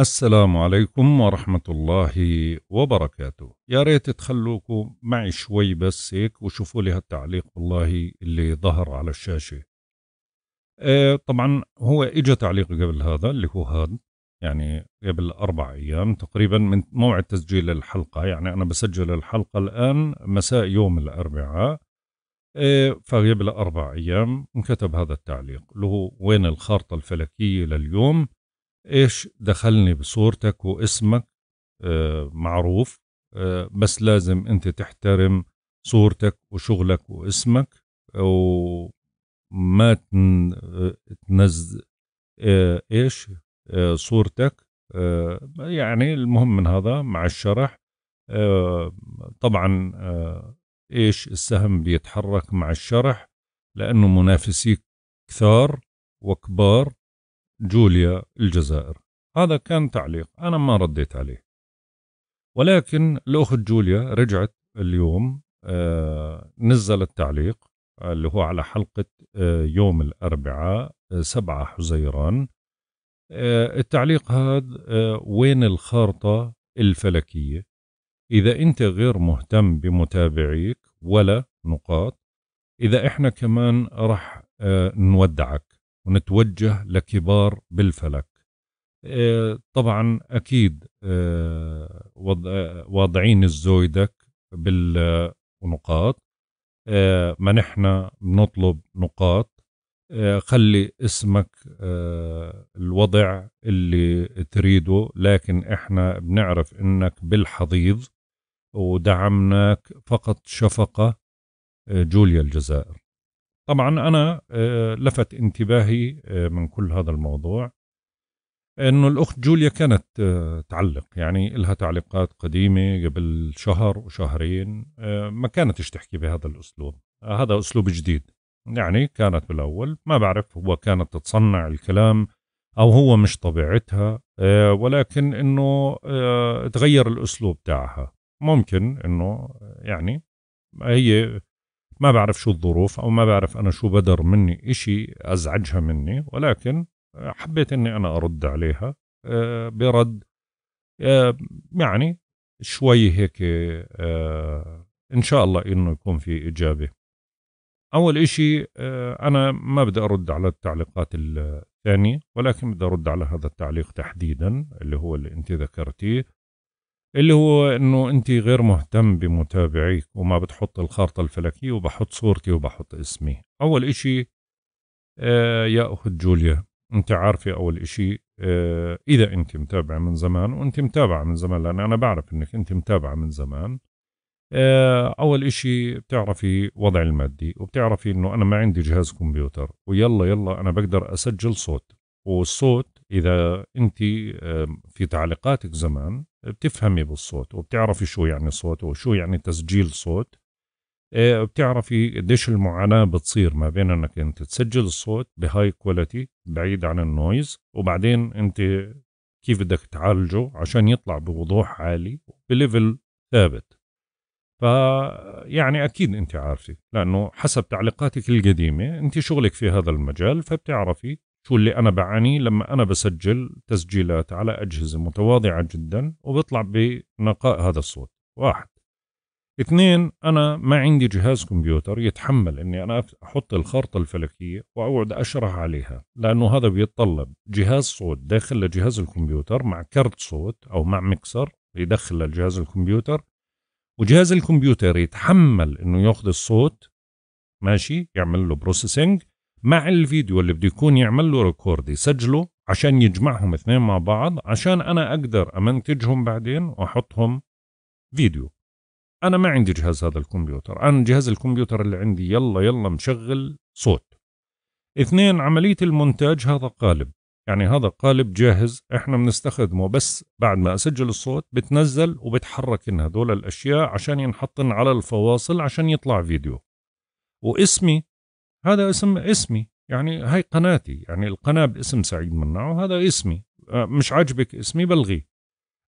السلام عليكم ورحمة الله وبركاته يا ريت تخلوكم معي شوي بس هيك وشوفوا لي هالتعليق والله اللي ظهر على الشاشة إيه طبعا هو اجى تعليق قبل هذا اللي هو هذا يعني قبل أربع أيام تقريبا من موعد تسجيل الحلقة يعني أنا بسجل الحلقة الآن مساء يوم الأربعاء إيه فقبل أربع أيام انكتب هذا التعليق له وين الخارطة الفلكية لليوم ايش دخلني بصورتك واسمك آه، معروف آه، بس لازم انت تحترم صورتك وشغلك واسمك وما تنزل آه، ايش صورتك يعني المهم من هذا مع الشرح طبعا ايش السهم بيتحرك مع الشرح لانه منافسيك كثار وكبار جوليا الجزائر هذا كان تعليق أنا ما رديت عليه ولكن الأخت جوليا رجعت اليوم آه، نزلت تعليق آه، اللي هو على حلقة آه، يوم الأربعاء سبعة حزيران التعليق هذا وين الخارطة الفلكية إذا أنت غير مهتم بمتابعيك ولا نقاط إذا إحنا كمان رح نودعك ونتوجه لكبار بالفلك آه، طبعا اكيد آه، آه، واضعين الزويدك بالنقاط ما نحن بنطلب نقاط خلي اسمك الوضع اللي تريده لكن احنا بنعرف انك بالحضيض ودعمناك فقط شفقة جوليا الجزائر طبعا أنا آه، لفت انتباهي آه، من كل هذا الموضوع انه الاخت جوليا كانت آه، تعلق يعني لها تعليقات قديمه قبل شهر وشهرين ما كانتش تحكي بهذا الاسلوب هذا اسلوب جديد يعني كانت بالاول ما بعرف هو كانت تتصنع الكلام او هو مش طبيعتها ولكن انه تغير الاسلوب تاعها ممكن انه يعني هي ما بعرف شو الظروف او ما بعرف انا شو بدر مني إشي ازعجها مني ولكن آه، حبيت اني انا ارد عليها آه، برد آه، يعني شوي هيك ان شاء الله انه يكون في اجابه اول إشي انا ما بدي ارد على التعليقات الثانيه ولكن بدي ارد على هذا التعليق تحديدا اللي هو اللي انت ذكرتيه اللي هو انه انت غير مهتم بمتابعيك وما بتحط الخارطة الفلكية وبحط صورتي وبحط اسمي اول اشي آه يا اخت جوليا انت عارفة اول اشي آه اذا انت متابعة من زمان وانت متابعة من زمان لان انا بعرف انك انت متابعة من زمان آه اول اشي بتعرفي وضع المادي وبتعرفي انه انا ما عندي جهاز كمبيوتر ويلا يلا انا بقدر اسجل صوت والصوت اذا انت في تعليقاتك زمان بتفهمي بالصوت وبتعرفي شو يعني صوت وشو يعني تسجيل صوت آه، بتعرفي قديش المعاناة بتصير ما بين انك انت تسجل الصوت بهاي كواليتي بعيد عن النويز وبعدين انت كيف بدك تعالجه عشان يطلع بوضوح عالي بليفل ثابت يعني اكيد انت عارفه لانه حسب تعليقاتك القديمه انت شغلك في هذا المجال فبتعرفي تقول لي أنا بعاني لما أنا بسجل تسجيلات على أجهزة متواضعة جدا وبطلع بنقاء هذا الصوت واحد اثنين أنا ما عندي جهاز كمبيوتر يتحمل أني أنا أحط الخارطة الفلكية وأقعد أشرح عليها لأنه هذا بيتطلب جهاز صوت داخل لجهاز الكمبيوتر مع كرت صوت أو مع مكسر يدخل لجهاز الكمبيوتر وجهاز الكمبيوتر يتحمل أنه ياخذ الصوت ماشي يعمل له بروسيسنج مع الفيديو اللي بده يكون يعمل له ريكورد يسجله عشان يجمعهم اثنين مع بعض عشان انا اقدر امنتجهم بعدين واحطهم فيديو انا ما عندي جهاز هذا الكمبيوتر انا جهاز الكمبيوتر اللي عندي يلا يلا مشغل صوت اثنين عملية المونتاج هذا قالب يعني هذا قالب جاهز احنا بنستخدمه بس بعد ما اسجل الصوت بتنزل وبتحرك هذول الاشياء عشان ينحطن على الفواصل عشان يطلع فيديو واسمي هذا اسم اسمي يعني هاي قناتي يعني القناة باسم سعيد مناع وهذا اسمي آه، مش عاجبك اسمي بلغيه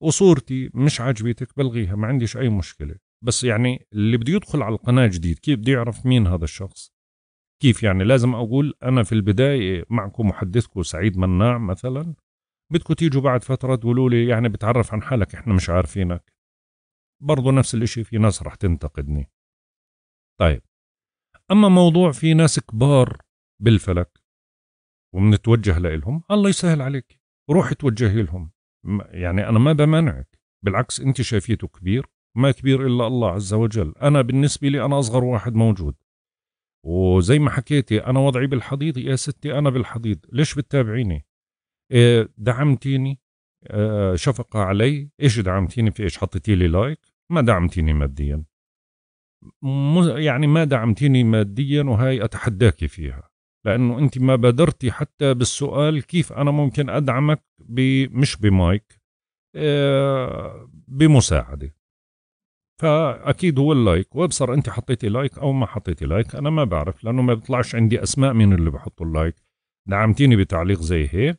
وصورتي مش عاجبتك بلغيها ما عنديش أي مشكلة بس يعني اللي بده يدخل على القناة جديد كيف بده يعرف مين هذا الشخص كيف يعني لازم أقول أنا في البداية معكم محدثكم سعيد مناع مثلا بدكم تيجوا بعد فترة تقولوا لي يعني بتعرف عن حالك احنا مش عارفينك برضو نفس الاشي في ناس رح تنتقدني طيب أما موضوع في ناس كبار بالفلك ومنتوجه لهم الله يسهل عليك روح توجهي لهم يعني أنا ما بمانعك بالعكس أنت شايفيته كبير ما كبير إلا الله عز وجل أنا بالنسبة لي أنا أصغر واحد موجود وزي ما حكيتي أنا وضعي بالحضيض يا ستي أنا بالحضيض ليش بتتابعيني إيه، دعمتيني آه، شفقة علي إيش دعمتيني في إيش حطيتي لي لايك ما دعمتيني ماديا يعني ما دعمتيني ماديا وهي أتحداك فيها لأنه أنت ما بادرتي حتى بالسؤال كيف أنا ممكن أدعمك مش بمايك آه، بمساعدة فأكيد هو اللايك وابصر أنت حطيتي لايك أو ما حطيتي لايك أنا ما بعرف لأنه ما بيطلعش عندي أسماء من اللي بحطوا اللايك دعمتيني بتعليق زي هيك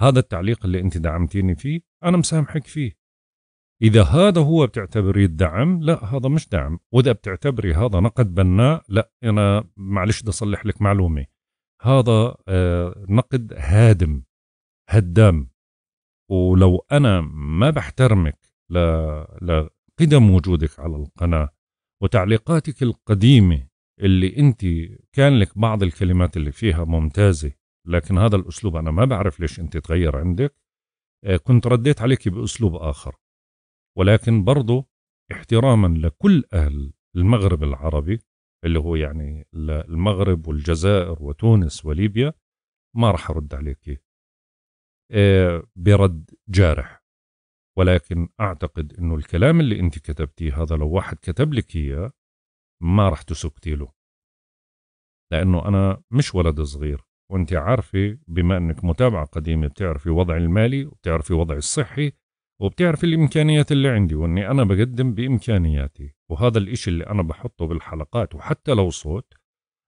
هذا التعليق اللي أنت دعمتيني فيه أنا مسامحك فيه اذا هذا هو بتعتبريه الدعم لا هذا مش دعم واذا بتعتبري هذا نقد بناء لا انا معلش بدي اصلح لك معلومه هذا آه، نقد هادم هدام ولو انا ما بحترمك لقدم وجودك على القناه وتعليقاتك القديمه اللي انت كان لك بعض الكلمات اللي فيها ممتازه لكن هذا الاسلوب انا ما بعرف ليش انت تغير عندك آه، كنت رديت عليك باسلوب اخر ولكن برضه احتراما لكل أهل المغرب العربي اللي هو يعني المغرب والجزائر وتونس وليبيا ما راح أرد عليك آه، برد جارح ولكن أعتقد أنه الكلام اللي أنت كتبتيه هذا لو واحد كتب لك إياه ما راح تسكتي له لأنه أنا مش ولد صغير وأنت عارفة بما أنك متابعة قديمة بتعرفي وضعي المالي وبتعرفي وضعي الصحي وبتعرفي الإمكانيات اللي عندي وإني أنا بقدم بإمكانياتي وهذا الإشي اللي أنا بحطه بالحلقات وحتى لو صوت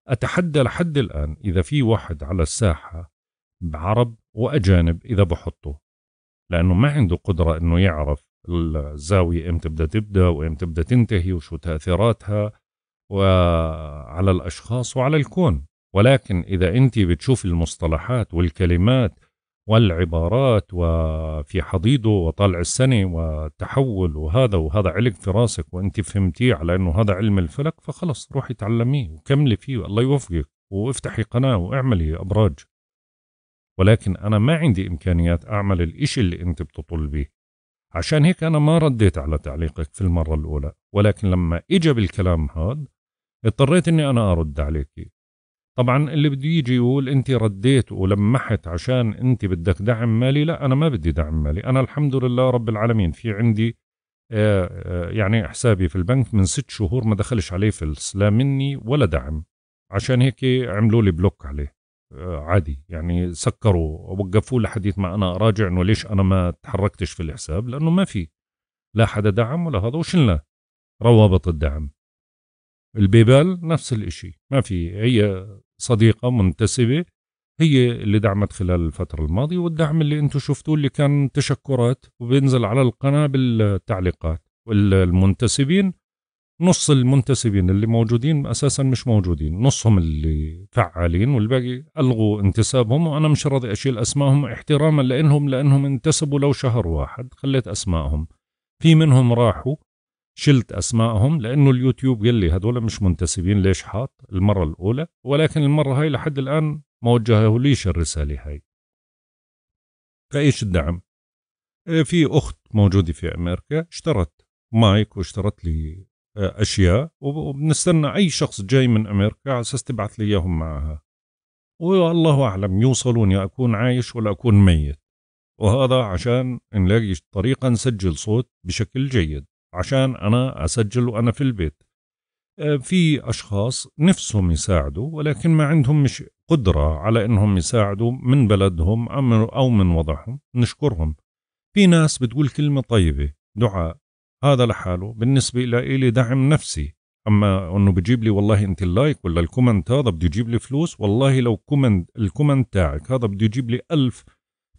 أتحدى لحد الآن إذا في واحد على الساحة بعرب وأجانب إذا بحطه لأنه ما عنده قدرة إنه يعرف الزاوية إمتى بدها تبدأ وإمتى بدها تنتهي وشو تأثيراتها وعلى الأشخاص وعلى الكون ولكن إذا أنت بتشوف المصطلحات والكلمات والعبارات وفي حضيضه وطالع السنة والتحول وهذا وهذا علق في راسك وانت فهمتيه على انه هذا علم الفلك فخلص روحي تعلميه وكملي فيه الله يوفقك وافتحي قناة واعملي أبراج ولكن أنا ما عندي إمكانيات أعمل الإشي اللي أنت بتطلبيه عشان هيك أنا ما رديت على تعليقك في المرة الأولى ولكن لما إجا بالكلام هاد اضطريت أني أنا أرد عليك طبعا اللي بده يجي يقول انت رديت ولمحت عشان انت بدك دعم مالي لا انا ما بدي دعم مالي انا الحمد لله رب العالمين في عندي اه اه يعني حسابي في البنك من ست شهور ما دخلش عليه فلس لا مني ولا دعم عشان هيك عملوا لي بلوك عليه آه، عادي يعني سكروا وقفوه لحديث ما انا اراجع انه ليش انا ما تحركتش في الحساب لانه ما في لا حدا دعم ولا هذا وشلنا روابط الدعم البيبال نفس الاشي ما في هي صديقة منتسبة هي اللي دعمت خلال الفترة الماضية والدعم اللي انتم شفتوه اللي كان تشكرات وبينزل على القناة بالتعليقات والمنتسبين نص المنتسبين اللي موجودين اساسا مش موجودين نصهم اللي فعالين والباقي الغوا انتسابهم وانا مش راضي اشيل اسمائهم احتراما لانهم لانهم انتسبوا لو شهر واحد خليت اسمائهم في منهم راحوا شلت اسمائهم لانه اليوتيوب قال لي هدول مش منتسبين ليش حاط المره الاولى ولكن المره هاي لحد الان ما وجهوليش الرساله هاي فايش الدعم آه، في اخت موجوده في امريكا اشترت مايك واشترت لي آه، اشياء وبنستنى اي شخص جاي من امريكا على اساس تبعث لي اياهم معها والله اعلم يوصلوني اكون عايش ولا اكون ميت وهذا عشان نلاقي طريقه نسجل صوت بشكل جيد عشان أنا أسجل وأنا في البيت آه، في أشخاص نفسهم يساعدوا ولكن ما عندهم مش قدرة على أنهم يساعدوا من بلدهم أو من وضعهم نشكرهم في ناس بتقول كلمة طيبة دعاء هذا لحاله بالنسبة لي دعم نفسي أما أنه بجيب لي والله أنت اللايك ولا الكومنت هذا بده يجيب لي فلوس والله لو كومنت الكومنت تاعك هذا بده يجيب لي ألف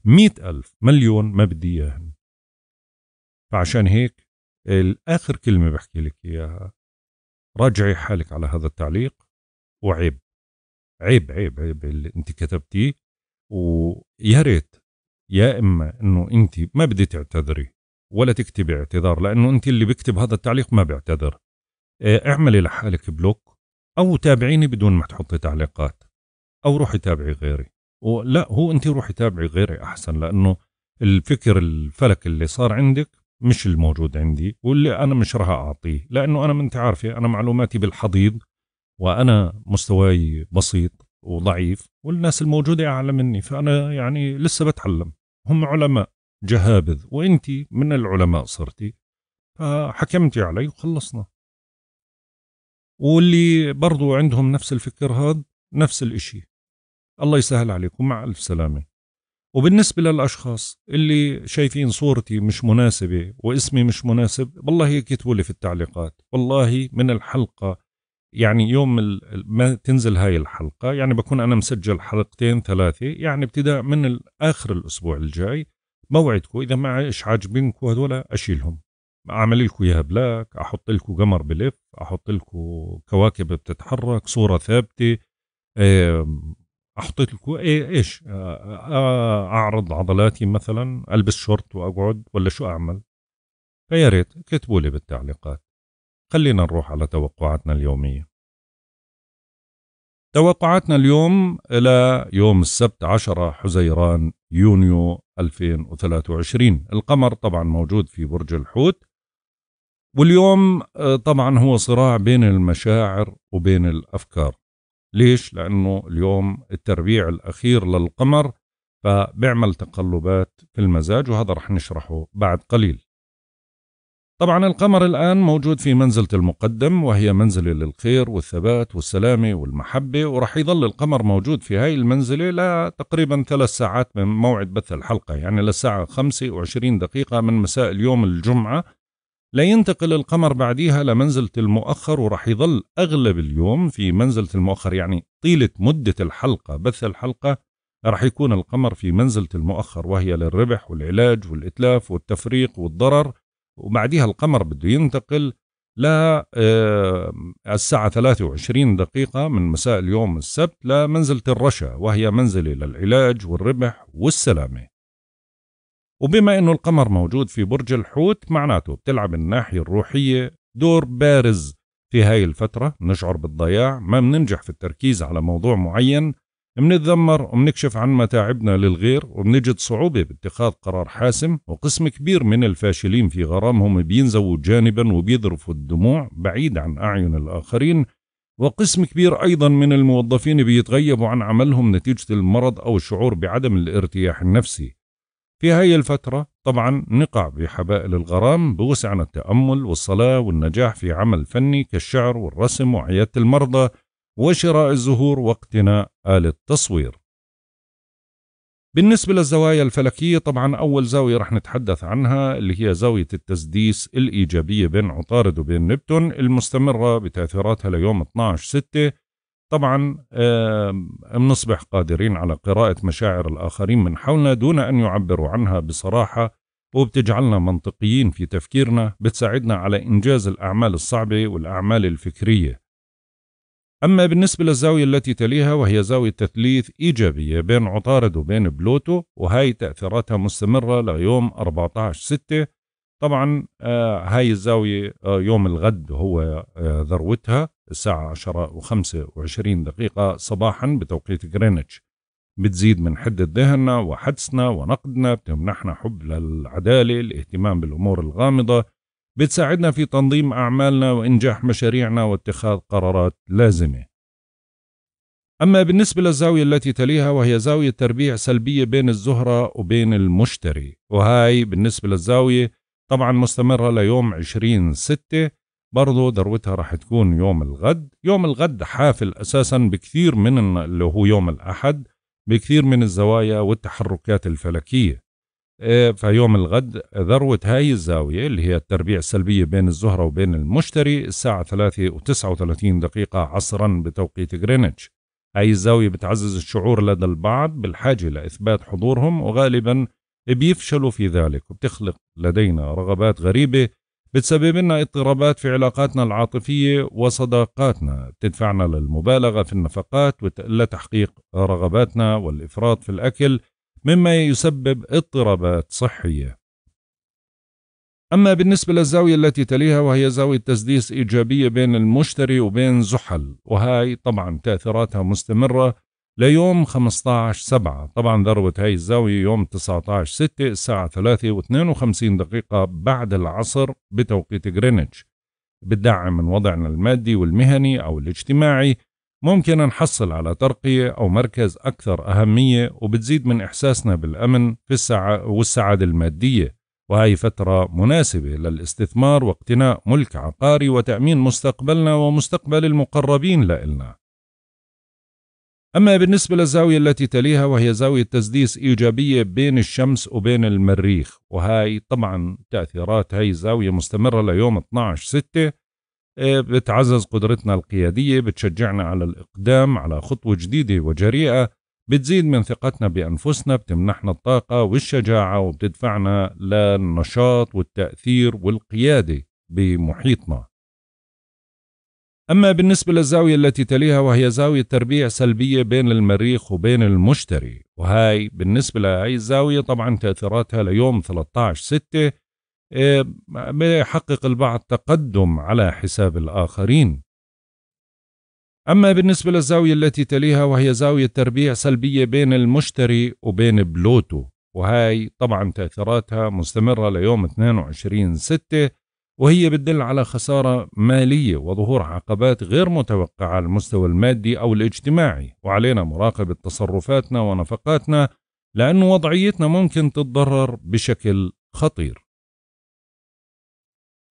مئة ألف مليون ما بدي إياهم فعشان هيك الاخر كلمه بحكي لك اياها راجعي حالك على هذا التعليق وعيب عيب عيب عيب اللي انت كتبتيه ويا ريت يا اما انه انت ما بدي تعتذري ولا تكتبي اعتذار لانه انت اللي بكتب هذا التعليق ما بيعتذر آه، اعملي لحالك بلوك او تابعيني بدون ما تحطي تعليقات او روحي تابعي غيري ولا هو انت روحي تابعي غيري احسن لانه الفكر الفلك اللي صار عندك مش الموجود عندي واللي انا مش راح اعطيه لانه انا ما انت عارفه انا معلوماتي بالحضيض وانا مستواي بسيط وضعيف والناس الموجوده اعلى مني فانا يعني لسه بتعلم هم علماء جهابذ وانت من العلماء صرتي فحكمتي علي وخلصنا واللي برضو عندهم نفس الفكر هذا نفس الإشي الله يسهل عليكم مع ألف سلامة وبالنسبة للأشخاص اللي شايفين صورتي مش مناسبة واسمي مش مناسب والله يكتبوا لي في التعليقات والله من الحلقة يعني يوم ما تنزل هاي الحلقة يعني بكون أنا مسجل حلقتين ثلاثة يعني ابتداء من آخر الأسبوع الجاي موعدكم إذا ما عايش عاجبينكم هذول أشيلهم أعمل لكم إياها بلاك أحط لكم قمر بلف أحط لكم كواكب بتتحرك صورة ثابتة احطيت الكو إيه ايش آه، آه، آه، اعرض عضلاتي مثلا البس شورت واقعد ولا شو اعمل فيا ريت كتبوا لي بالتعليقات خلينا نروح على توقعاتنا اليوميه توقعاتنا اليوم إلى يوم السبت 10 حزيران يونيو 2023 القمر طبعا موجود في برج الحوت واليوم طبعا هو صراع بين المشاعر وبين الأفكار ليش؟ لأنه اليوم التربيع الأخير للقمر فبيعمل تقلبات في المزاج وهذا رح نشرحه بعد قليل طبعا القمر الآن موجود في منزلة المقدم وهي منزلة للخير والثبات والسلامة والمحبة ورح يظل القمر موجود في هاي المنزلة لتقريبا ثلاث ساعات من موعد بث الحلقة يعني للساعة 25 دقيقة من مساء اليوم الجمعة لا ينتقل القمر بعديها لمنزلة المؤخر وراح يظل أغلب اليوم في منزلة المؤخر يعني طيلة مدة الحلقة بث الحلقة راح يكون القمر في منزلة المؤخر وهي للربح والعلاج والإتلاف والتفريق والضرر وبعديها القمر بده ينتقل لا آه، الساعة 23 دقيقة من مساء اليوم السبت لمنزلة الرشا وهي منزلة للعلاج والربح والسلامة وبما انه القمر موجود في برج الحوت معناته بتلعب الناحية الروحية دور بارز في هاي الفترة نشعر بالضياع ما بننجح في التركيز على موضوع معين منتذمر ومنكشف عن متاعبنا للغير وبنجد صعوبة باتخاذ قرار حاسم وقسم كبير من الفاشلين في غرامهم بينزووا جانبا وبيذرفوا الدموع بعيد عن أعين الآخرين وقسم كبير أيضا من الموظفين بيتغيبوا عن عملهم نتيجة المرض أو الشعور بعدم الارتياح النفسي في هاي الفترة طبعا نقع بحبائل الغرام بوسعنا التأمل والصلاة والنجاح في عمل فني كالشعر والرسم وعيادة المرضى وشراء الزهور واقتناء آلة تصوير بالنسبة للزوايا الفلكية طبعا أول زاوية رح نتحدث عنها اللي هي زاوية التسديس الإيجابية بين عطارد وبين نبتون المستمرة بتأثيراتها ليوم 12 6 طبعا بنصبح قادرين على قراءة مشاعر الآخرين من حولنا دون أن يعبروا عنها بصراحة وبتجعلنا منطقيين في تفكيرنا بتساعدنا على إنجاز الأعمال الصعبة والأعمال الفكرية أما بالنسبة للزاوية التي تليها وهي زاوية تثليث إيجابية بين عطارد وبين بلوتو وهي تأثيراتها مستمرة ليوم 14/6 طبعا آه، هاي الزاوية آه، يوم الغد هو آه، ذروتها الساعة 10 و25 دقيقة صباحا بتوقيت غرينتش بتزيد من حدة ذهننا وحدسنا ونقدنا بتمنحنا حب للعدالة الاهتمام بالأمور الغامضة بتساعدنا في تنظيم أعمالنا وإنجاح مشاريعنا واتخاذ قرارات لازمة أما بالنسبة للزاوية التي تليها وهي زاوية تربيع سلبية بين الزهرة وبين المشتري وهاي بالنسبة للزاوية طبعا مستمرة ليوم 20 ستة برضه ذروتها راح تكون يوم الغد يوم الغد حافل أساسا بكثير من اللي هو يوم الأحد بكثير من الزوايا والتحركات الفلكية آه، فيوم الغد ذروة هاي الزاوية اللي هي التربيع السلبية بين الزهرة وبين المشتري الساعة 3 و 39 دقيقة عصرا بتوقيت غرينتش هاي الزاوية بتعزز الشعور لدى البعض بالحاجة لإثبات حضورهم وغالبا بيفشلوا في ذلك وبتخلق لدينا رغبات غريبة بتسبب لنا اضطرابات في علاقاتنا العاطفية وصداقاتنا بتدفعنا للمبالغة في النفقات لتحقيق رغباتنا والإفراط في الأكل مما يسبب اضطرابات صحية أما بالنسبة للزاوية التي تليها وهي زاوية تسديس إيجابية بين المشتري وبين زحل وهاي طبعا تأثيراتها مستمرة ليوم 15 7 طبعا ذروة هاي الزاوية يوم 19 6 الساعة 3 و52 دقيقة بعد العصر بتوقيت غرينتش بتدعم من وضعنا المادي والمهني أو الاجتماعي ممكن نحصل على ترقية أو مركز أكثر أهمية وبتزيد من إحساسنا بالأمن في السع- والسعادة المادية وهي فترة مناسبة للاستثمار واقتناء ملك عقاري وتأمين مستقبلنا ومستقبل المقربين لإلنا أما بالنسبة للزاوية التي تليها وهي زاوية تسديس إيجابية بين الشمس وبين المريخ وهي طبعا تأثيرات هاي الزاوية مستمرة ليوم 12 ستة آه، بتعزز قدرتنا القيادية بتشجعنا على الإقدام على خطوة جديدة وجريئة بتزيد من ثقتنا بأنفسنا بتمنحنا الطاقة والشجاعة وبتدفعنا للنشاط والتأثير والقيادة بمحيطنا أما بالنسبة للزاوية التي تليها وهي زاوية تربيع سلبية بين المريخ وبين المشتري وهاي بالنسبة لهاي الزاوية طبعا تأثيراتها ليوم 13 6 آه، بيحقق البعض تقدم على حساب الآخرين أما بالنسبة للزاوية التي تليها وهي زاوية تربيع سلبية بين المشتري وبين بلوتو وهاي طبعا تأثيراتها مستمرة ليوم 22 6 وهي بتدل على خسارة مالية وظهور عقبات غير متوقعة على المستوى المادي أو الاجتماعي وعلينا مراقبة تصرفاتنا ونفقاتنا لأن وضعيتنا ممكن تتضرر بشكل خطير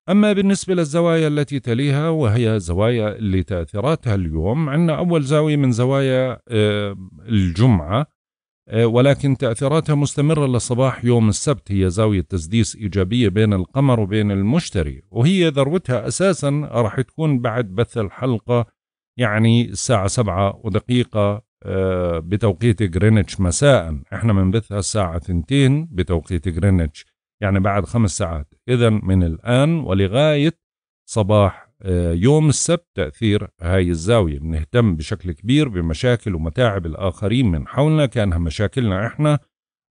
أما بالنسبة للزوايا التي تليها وهي زوايا اللي تأثيراتها اليوم عندنا أول زاوية من زوايا آه، الجمعة آه، ولكن تأثيراتها مستمرة لصباح يوم السبت هي زاوية تسديس إيجابية بين القمر وبين المشتري وهي ذروتها أساسا راح تكون بعد بث الحلقة يعني الساعة سبعة ودقيقة آه، بتوقيت غرينتش مساء احنا بنبثها الساعة ثنتين بتوقيت غرينتش يعني بعد خمس ساعات إذا من الآن ولغاية صباح آه، يوم السبت تأثير هاي الزاوية بنهتم بشكل كبير بمشاكل ومتاعب الآخرين من حولنا كانها مشاكلنا إحنا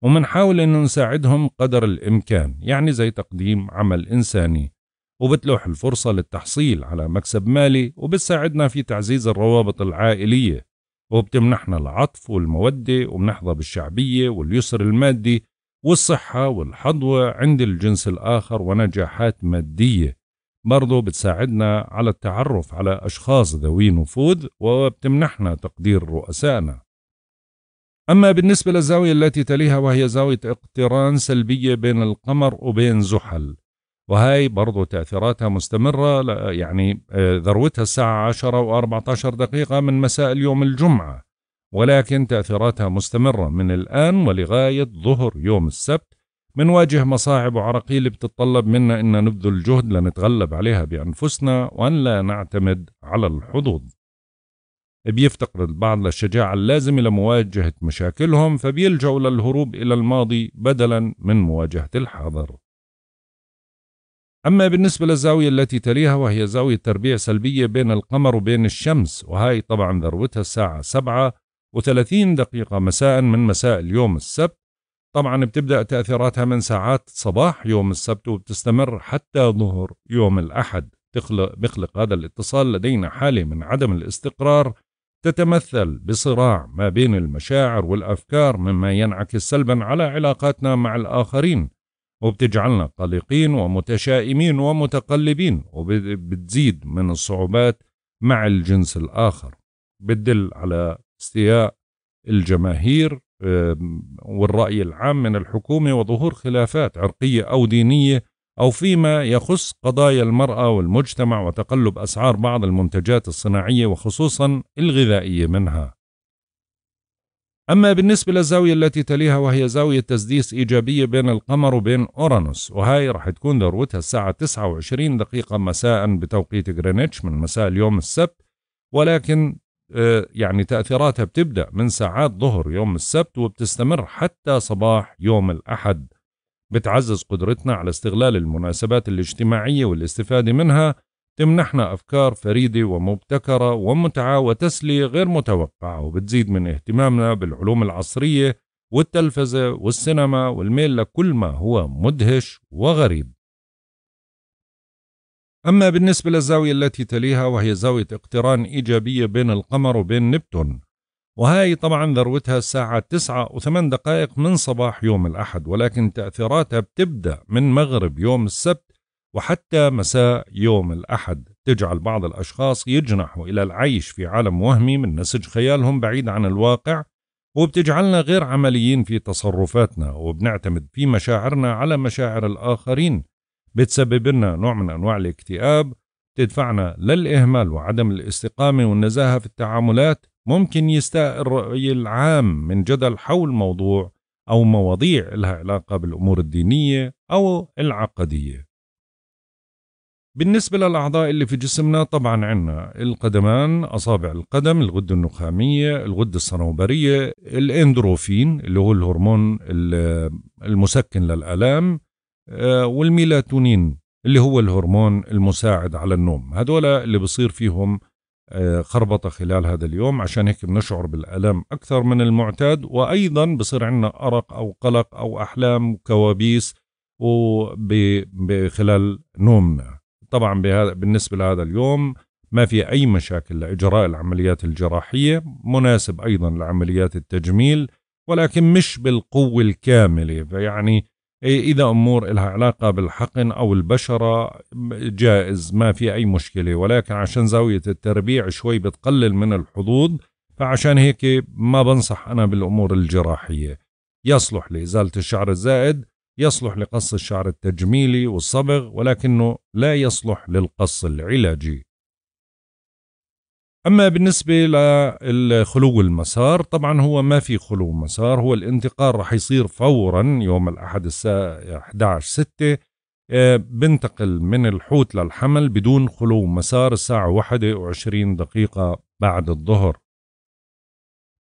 ومنحاول إن نساعدهم قدر الإمكان يعني زي تقديم عمل إنساني وبتلوح الفرصة للتحصيل على مكسب مالي وبتساعدنا في تعزيز الروابط العائلية وبتمنحنا العطف والمودة وبنحظى بالشعبية واليسر المادي والصحة والحظوة عند الجنس الآخر ونجاحات مادية برضو بتساعدنا على التعرف على أشخاص ذوي نفوذ وبتمنحنا تقدير رؤسائنا أما بالنسبة للزاوية التي تليها وهي زاوية اقتران سلبية بين القمر وبين زحل وهي برضو تأثيراتها مستمرة يعني آه، ذروتها الساعة 10 و 14 دقيقة من مساء اليوم الجمعة ولكن تأثيراتها مستمرة من الآن ولغاية ظهر يوم السبت منواجه مصاعب وعراقيل بتتطلب منا أن نبذل جهد لنتغلب عليها بأنفسنا وأن لا نعتمد على الحظوظ بيفتقر البعض للشجاعة اللازمة لمواجهة مشاكلهم فبيلجأوا للهروب إلى الماضي بدلا من مواجهة الحاضر أما بالنسبة للزاوية التي تليها وهي زاوية تربيع سلبية بين القمر وبين الشمس وهي طبعا ذروتها الساعة 7 و30 دقيقة مساء من مساء اليوم السبت طبعا بتبدأ تأثيراتها من ساعات صباح يوم السبت وبتستمر حتى ظهر يوم الأحد تخلق بيخلق هذا الاتصال لدينا حالة من عدم الاستقرار تتمثل بصراع ما بين المشاعر والأفكار مما ينعكس سلبا على علاقاتنا مع الآخرين وبتجعلنا قلقين ومتشائمين ومتقلبين وبتزيد من الصعوبات مع الجنس الآخر بتدل على استياء الجماهير والرأي العام من الحكومة وظهور خلافات عرقية أو دينية أو فيما يخص قضايا المرأة والمجتمع وتقلب أسعار بعض المنتجات الصناعية وخصوصا الغذائية منها. أما بالنسبة للزاوية التي تليها وهي زاوية تسديس إيجابية بين القمر وبين أورانوس وهي رح تكون ذروتها الساعة 29 دقيقة مساء بتوقيت غرينتش من مساء اليوم السبت ولكن آه، يعني تأثيراتها بتبدأ من ساعات ظهر يوم السبت وبتستمر حتى صباح يوم الأحد بتعزز قدرتنا على استغلال المناسبات الاجتماعية والاستفادة منها تمنحنا أفكار فريدة ومبتكرة ومتعة وتسلية غير متوقعة وبتزيد من اهتمامنا بالعلوم العصرية والتلفزة والسينما والميل لكل ما هو مدهش وغريب أما بالنسبة للزاوية التي تليها وهي زاوية اقتران إيجابية بين القمر وبين نبتون وهي طبعا ذروتها الساعة 9 و8 دقائق من صباح يوم الأحد ولكن تأثيراتها بتبدأ من مغرب يوم السبت وحتى مساء يوم الأحد تجعل بعض الأشخاص يجنحوا إلى العيش في عالم وهمي من نسج خيالهم بعيد عن الواقع وبتجعلنا غير عمليين في تصرفاتنا وبنعتمد في مشاعرنا على مشاعر الآخرين بتسبب لنا نوع من أنواع الاكتئاب تدفعنا للإهمال وعدم الاستقامة والنزاهة في التعاملات ممكن يستاء الرأي العام من جدل حول موضوع أو مواضيع لها علاقة بالأمور الدينية أو العقدية بالنسبة للأعضاء اللي في جسمنا طبعا عنا القدمان أصابع القدم الغدة النخامية الغدة الصنوبرية الإندروفين اللي هو الهرمون المسكن للألام آه، والميلاتونين اللي هو الهرمون المساعد على النوم هذول اللي بصير فيهم آه، خربطة خلال هذا اليوم عشان هيك بنشعر بالألم أكثر من المعتاد وأيضا بصير عندنا أرق أو قلق أو أحلام وكوابيس وخلال نومنا طبعا بالنسبة لهذا اليوم ما في أي مشاكل لإجراء العمليات الجراحية مناسب أيضا لعمليات التجميل ولكن مش بالقوة الكاملة فيعني إيه، إذا أمور لها علاقة بالحقن أو البشرة جائز ما في أي مشكلة ولكن عشان زاوية التربيع شوي بتقلل من الحظوظ فعشان هيك ما بنصح أنا بالأمور الجراحية يصلح لإزالة الشعر الزائد يصلح لقص الشعر التجميلي والصبغ ولكنه لا يصلح للقص العلاجي أما بالنسبة للخلو المسار طبعا هو ما في خلو مسار هو الانتقال رح يصير فورا يوم الأحد الساعة 11 6 بنتقل من الحوت للحمل بدون خلو مسار الساعة 21 دقيقة بعد الظهر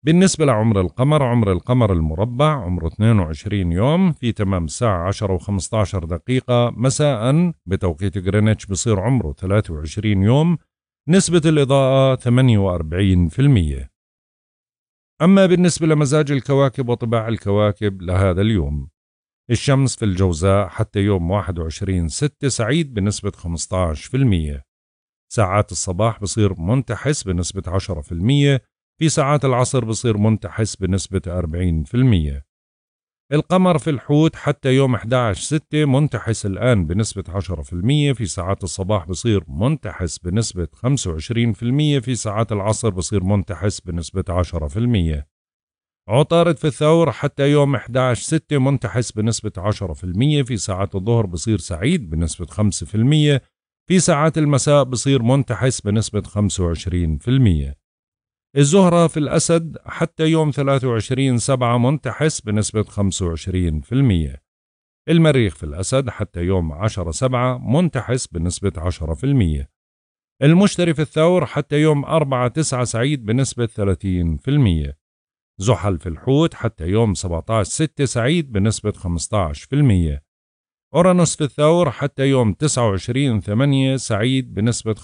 بالنسبة لعمر القمر عمر القمر المربع عمره 22 يوم في تمام الساعة 10 و15 دقيقة مساء بتوقيت غرينتش بصير عمره 23 يوم نسبة الإضاءة 48% أما بالنسبة لمزاج الكواكب وطباع الكواكب لهذا اليوم الشمس في الجوزاء حتى يوم 21 6 سعيد بنسبة 15% ساعات الصباح بصير منتحس بنسبة 10% في ساعات العصر بصير منتحس بنسبة 40% القمر في الحوت حتى يوم 11/6 منتحس الآن بنسبة 10% في ساعات الصباح بصير منتحس بنسبة 25% في ساعات العصر بصير منتحس بنسبة 10% عطارد في الثور حتى يوم 11/6 منتحس بنسبة 10% في ساعات الظهر بصير سعيد بنسبة 5% في ساعات المساء بصير منتحس بنسبة 25% الزهرة في الأسد حتى يوم 23 سبعة منتحس بنسبة 25% المريخ في الأسد حتى يوم 10 سبعة منتحس بنسبة 10% المشتري في الثور حتى يوم 4 9 سعيد بنسبة 30% زحل في الحوت حتى يوم 17 6 سعيد بنسبة 15% أورانوس في الثور حتى يوم 29 8 سعيد بنسبة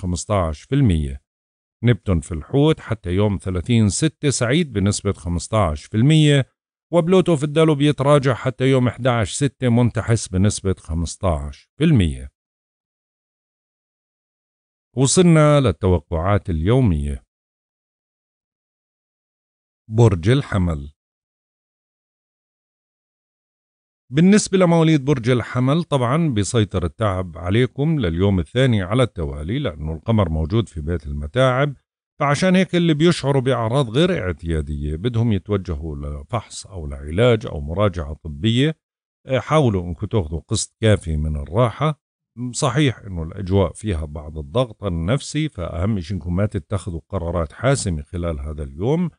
نبتون في الحوت حتى يوم 30 6 سعيد بنسبة 15% وبلوتو في الدلو بيتراجع حتى يوم 11 6 منتحس بنسبة 15% وصلنا للتوقعات اليومية برج الحمل بالنسبة لمواليد برج الحمل طبعا بيسيطر التعب عليكم لليوم الثاني على التوالي لأنه القمر موجود في بيت المتاعب فعشان هيك اللي بيشعروا بأعراض غير اعتيادية بدهم يتوجهوا لفحص أو لعلاج أو مراجعة طبية آه، حاولوا أنكم تاخذوا قسط كافي من الراحة صحيح أنه الأجواء فيها بعض الضغط النفسي فأهم شيء أنكم ما تتخذوا قرارات حاسمة خلال هذا اليوم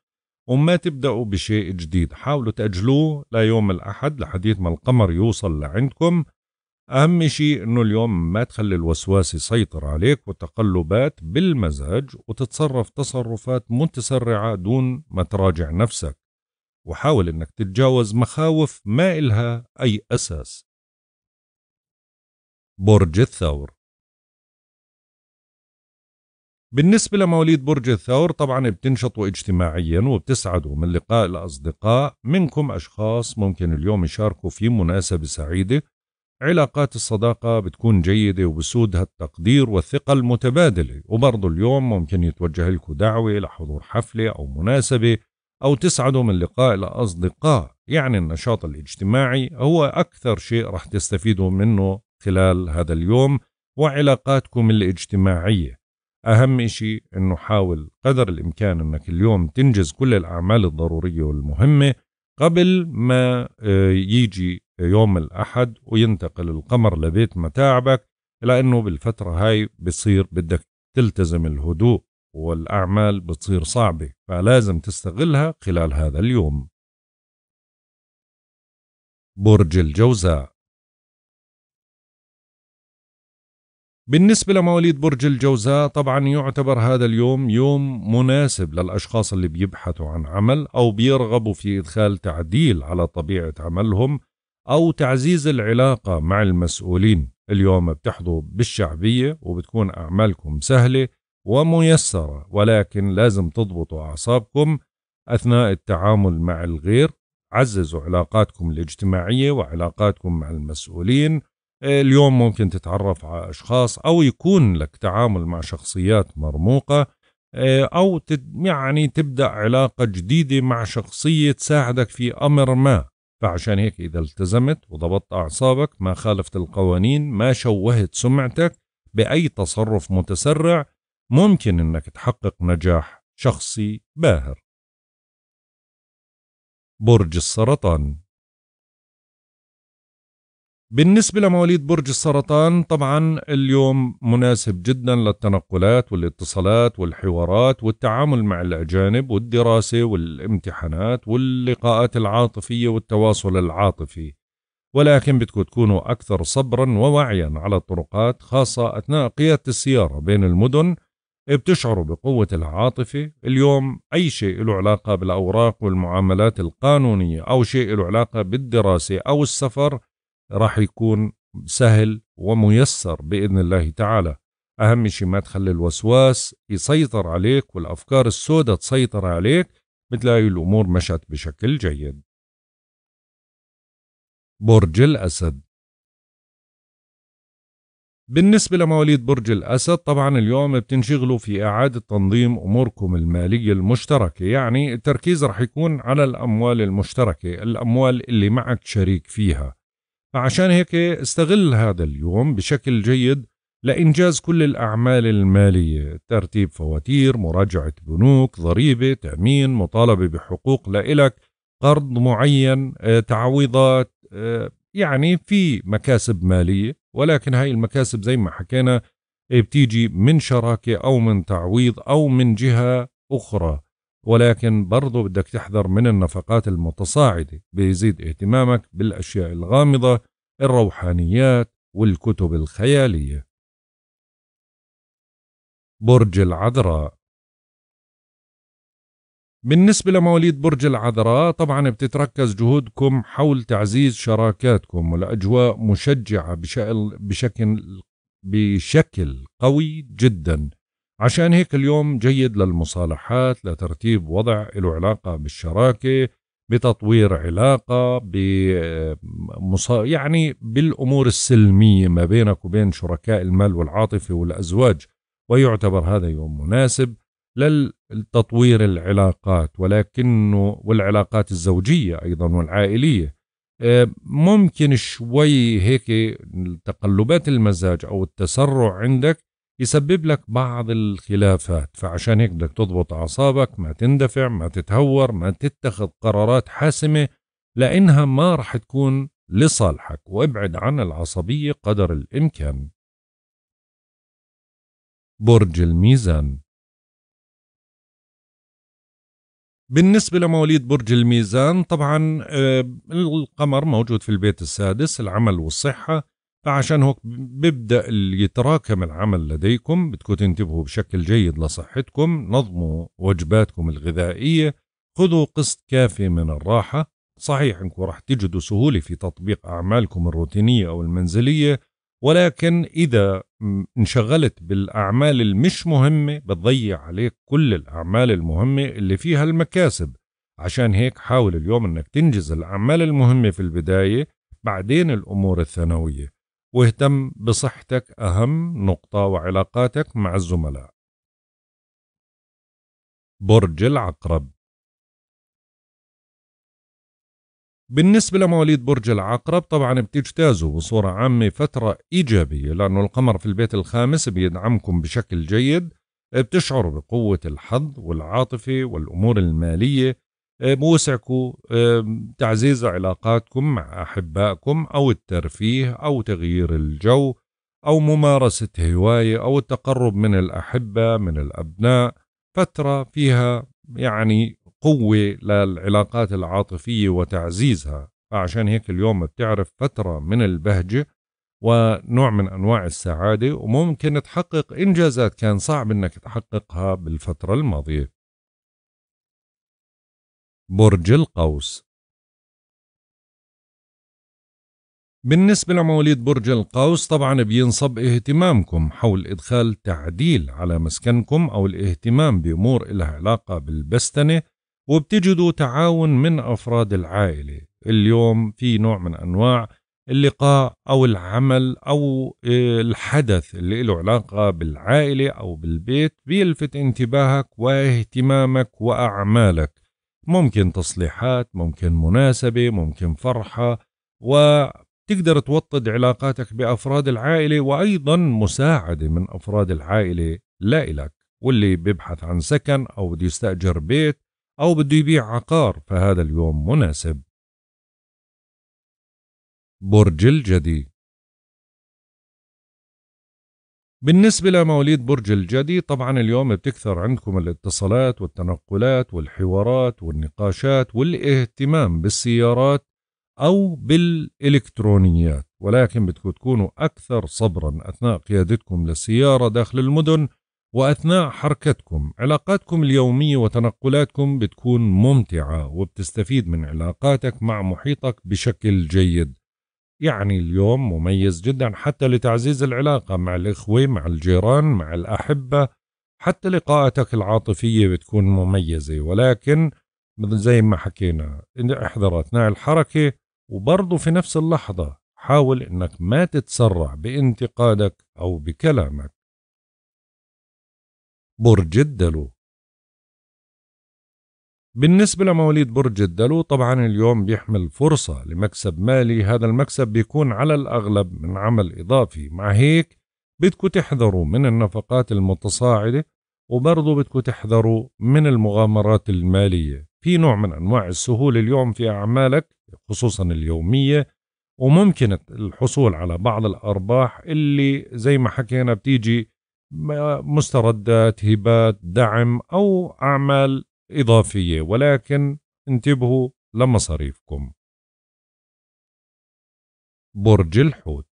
وما تبدأوا بشيء جديد حاولوا تأجلوه ليوم الأحد لحديث ما القمر يوصل لعندكم أهم شيء أنه اليوم ما تخلي الوسواس يسيطر عليك والتقلبات بالمزاج وتتصرف تصرفات متسرعة دون ما تراجع نفسك وحاول أنك تتجاوز مخاوف ما إلها أي أساس برج الثور بالنسبة لمواليد برج الثور طبعا بتنشطوا اجتماعيا وبتسعدوا من لقاء الأصدقاء منكم أشخاص ممكن اليوم يشاركوا في مناسبة سعيدة علاقات الصداقة بتكون جيدة وبسودها التقدير والثقة المتبادلة وبرضو اليوم ممكن يتوجه لكم دعوة لحضور حفلة أو مناسبة أو تسعدوا من لقاء الأصدقاء يعني النشاط الاجتماعي هو أكثر شيء رح تستفيدوا منه خلال هذا اليوم وعلاقاتكم الاجتماعية أهم شيء إنه حاول قدر الإمكان إنك اليوم تنجز كل الأعمال الضرورية والمهمة قبل ما آه، يجي يوم الأحد وينتقل القمر لبيت متاعبك لأنه بالفترة هاي بصير بدك تلتزم الهدوء والأعمال بتصير صعبة فلازم تستغلها خلال هذا اليوم برج الجوزاء بالنسبة لمواليد برج الجوزاء طبعا يعتبر هذا اليوم يوم مناسب للأشخاص اللي بيبحثوا عن عمل أو بيرغبوا في إدخال تعديل على طبيعة عملهم أو تعزيز العلاقة مع المسؤولين اليوم بتحظوا بالشعبية وبتكون أعمالكم سهلة وميسرة ولكن لازم تضبطوا أعصابكم أثناء التعامل مع الغير عززوا علاقاتكم الاجتماعية وعلاقاتكم مع المسؤولين اليوم ممكن تتعرف على أشخاص أو يكون لك تعامل مع شخصيات مرموقة آه، أو يعني تبدأ علاقة جديدة مع شخصية تساعدك في أمر ما فعشان هيك إذا التزمت وضبطت أعصابك ما خالفت القوانين ما شوهت سمعتك بأي تصرف متسرع ممكن أنك تحقق نجاح شخصي باهر برج السرطان بالنسبة لمواليد برج السرطان طبعا اليوم مناسب جدا للتنقلات والاتصالات والحوارات والتعامل مع الأجانب والدراسة والامتحانات واللقاءات العاطفية والتواصل العاطفي ولكن بدكم تكونوا أكثر صبرا ووعيا على الطرقات خاصة أثناء قيادة السيارة بين المدن بتشعروا بقوة العاطفة اليوم أي شيء له علاقة بالأوراق والمعاملات القانونية أو شيء له علاقة بالدراسة أو السفر راح يكون سهل وميسر باذن الله تعالى اهم شيء ما تخلي الوسواس يسيطر عليك والافكار السوداء تسيطر عليك بتلاقي الامور مشت بشكل جيد برج الاسد بالنسبة لمواليد برج الأسد طبعا اليوم بتنشغلوا في إعادة تنظيم أموركم المالية المشتركة يعني التركيز رح يكون على الأموال المشتركة الأموال اللي معك شريك فيها فعشان هيك استغل هذا اليوم بشكل جيد لإنجاز كل الأعمال المالية ترتيب فواتير مراجعة بنوك ضريبة تأمين مطالبة بحقوق لإلك قرض معين آه، تعويضات آه، يعني في مكاسب مالية ولكن هاي المكاسب زي ما حكينا آه، بتيجي من شراكة أو من تعويض أو من جهة أخرى ولكن برضو بدك تحذر من النفقات المتصاعدة بيزيد اهتمامك بالأشياء الغامضة الروحانيات والكتب الخيالية برج العذراء بالنسبة لمواليد برج العذراء طبعا بتتركز جهودكم حول تعزيز شراكاتكم والأجواء مشجعة بشكل بشكل قوي جدا عشان هيك اليوم جيد للمصالحات لترتيب وضع له علاقة بالشراكة بتطوير علاقة بمصا... يعني بالأمور السلمية ما بينك وبين شركاء المال والعاطفة والأزواج ويعتبر هذا يوم مناسب للتطوير العلاقات ولكنه والعلاقات الزوجية أيضا والعائلية آه، ممكن شوي هيك تقلبات المزاج أو التسرع عندك يسبب لك بعض الخلافات فعشان هيك بدك تضبط أعصابك ما تندفع ما تتهور ما تتخذ قرارات حاسمة لأنها ما راح تكون لصالحك وابعد عن العصبية قدر الإمكان برج الميزان بالنسبة لمواليد برج الميزان طبعا آه، القمر موجود في البيت السادس العمل والصحة فعشان هو بيبدأ يتراكم العمل لديكم بدكم تنتبهوا بشكل جيد لصحتكم نظموا وجباتكم الغذائية خذوا قسط كافي من الراحة صحيح انكم راح تجدوا سهولة في تطبيق أعمالكم الروتينية أو المنزلية ولكن إذا انشغلت بالأعمال المش مهمة بتضيع عليك كل الأعمال المهمة اللي فيها المكاسب عشان هيك حاول اليوم انك تنجز الأعمال المهمة في البداية بعدين الأمور الثانوية واهتم بصحتك أهم نقطة وعلاقاتك مع الزملاء برج العقرب بالنسبة لمواليد برج العقرب طبعا بتجتازوا بصورة عامة فترة إيجابية لأنه القمر في البيت الخامس بيدعمكم بشكل جيد بتشعروا بقوة الحظ والعاطفة والأمور المالية آه، موسعكم آه، تعزيز علاقاتكم مع أحبائكم أو الترفيه أو تغيير الجو أو ممارسة هواية أو التقرب من الأحبة من الأبناء فترة فيها يعني قوة للعلاقات العاطفية وتعزيزها فعشان هيك اليوم بتعرف فترة من البهجة ونوع من أنواع السعادة وممكن تحقق إنجازات كان صعب أنك تحققها بالفترة الماضية برج القوس بالنسبة لمواليد برج القوس طبعا بينصب اهتمامكم حول إدخال تعديل على مسكنكم أو الاهتمام بأمور إلها علاقة بالبستنة وبتجدوا تعاون من أفراد العائلة اليوم في نوع من أنواع اللقاء أو العمل أو آه، الحدث اللي له علاقة بالعائلة أو بالبيت بيلفت انتباهك واهتمامك وأعمالك ممكن تصليحات ممكن مناسبة ممكن فرحة وتقدر توطد علاقاتك بأفراد العائلة وأيضا مساعدة من أفراد العائلة لا إلك واللي بيبحث عن سكن أو بده يستأجر بيت أو بده يبيع عقار فهذا اليوم مناسب برج الجدي بالنسبة لمواليد برج الجدي طبعا اليوم بتكثر عندكم الاتصالات والتنقلات والحوارات والنقاشات والاهتمام بالسيارات أو بالإلكترونيات ولكن بدكم تكونوا أكثر صبرا أثناء قيادتكم للسيارة داخل المدن وأثناء حركتكم علاقاتكم اليومية وتنقلاتكم بتكون ممتعة وبتستفيد من علاقاتك مع محيطك بشكل جيد يعني اليوم مميز جدا حتى لتعزيز العلاقة مع الإخوة مع الجيران مع الأحبة حتى لقاءاتك العاطفية بتكون مميزة ولكن زي ما حكينا احذر أثناء الحركة وبرضه في نفس اللحظة حاول أنك ما تتسرع بانتقادك أو بكلامك برج الدلو بالنسبة لمواليد برج الدلو طبعا اليوم بيحمل فرصة لمكسب مالي هذا المكسب بيكون على الأغلب من عمل إضافي مع هيك بدكوا تحذروا من النفقات المتصاعدة وبرضه بدكوا تحذروا من المغامرات المالية في نوع من أنواع السهولة اليوم في أعمالك خصوصا اليومية وممكن الحصول على بعض الأرباح اللي زي ما حكينا بتيجي مستردات هبات دعم أو أعمال إضافية ولكن انتبهوا لمصاريفكم برج الحوت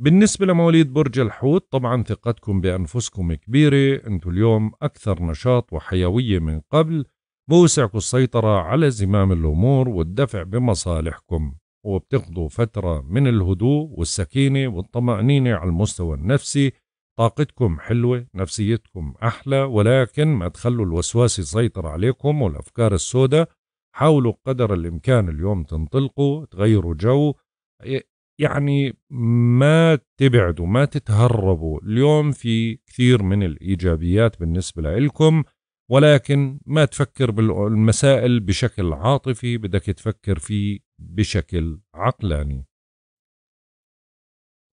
بالنسبة لمواليد برج الحوت طبعا ثقتكم بأنفسكم كبيرة أنتم اليوم أكثر نشاط وحيوية من قبل بوسعكم السيطرة على زمام الأمور والدفع بمصالحكم وبتقضوا فترة من الهدوء والسكينة والطمأنينة على المستوى النفسي طاقتكم حلوة نفسيتكم أحلى ولكن ما تخلوا الوسواس يسيطر عليكم والأفكار السوداء حاولوا قدر الإمكان اليوم تنطلقوا تغيروا جو يعني ما تبعدوا ما تتهربوا اليوم في كثير من الإيجابيات بالنسبة لكم ولكن ما تفكر بالمسائل بشكل عاطفي بدك تفكر فيه بشكل عقلاني